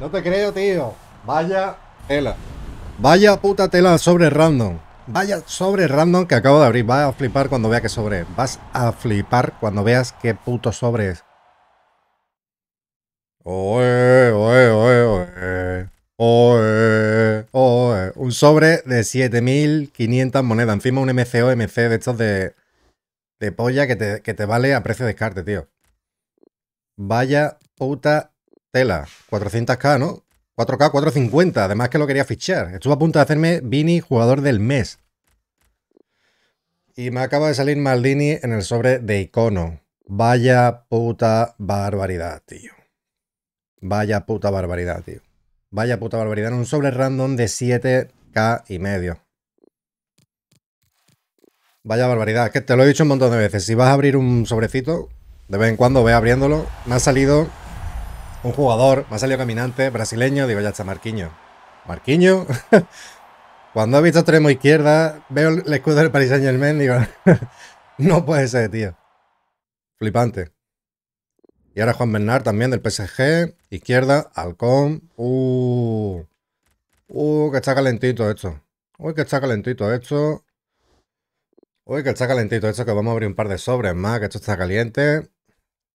No te creo, tío. Vaya tela. Vaya puta tela sobre random. Vaya sobre random que acabo de abrir. Vas a flipar cuando veas que sobre. Vas a flipar cuando veas qué puto sobre es. Oe, oe, oe, oe. Oe, Un sobre de 7.500 monedas. Encima un MCO, MC de estos de, de polla que te, que te vale a precio de descarte, tío. Vaya puta Tela, 400k, ¿no? 4K, 450. Además que lo quería fichar. Estuvo a punto de hacerme Vini jugador del mes. Y me acaba de salir Maldini en el sobre de icono. Vaya puta barbaridad, tío. Vaya puta barbaridad, tío. Vaya puta barbaridad. En un sobre random de 7K y medio. Vaya barbaridad. Que te lo he dicho un montón de veces. Si vas a abrir un sobrecito, de vez en cuando ve abriéndolo. Me ha salido un jugador, me ha salido caminante, brasileño, digo, ya está Marquiño. ¿Marquiño? Cuando he visto extremo izquierda, veo el escudo del Paris Saint Germain, digo, no puede ser, tío. Flipante. Y ahora Juan Bernard también del PSG, izquierda, Halcón. Uh, uh, que está calentito esto. Uy, que está calentito esto. Uy, que está calentito esto, que vamos a abrir un par de sobres más, que esto está caliente.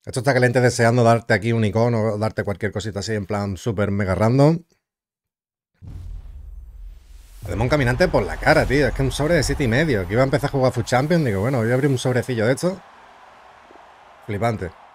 Esto está caliente deseando darte aquí un icono, darte cualquier cosita así en plan super mega random. Además un caminante por la cara, tío. Es que un sobre de 7 y medio. Que iba a empezar a jugar Food Champion. Digo, bueno, voy a abrir un sobrecillo de esto. Flipante.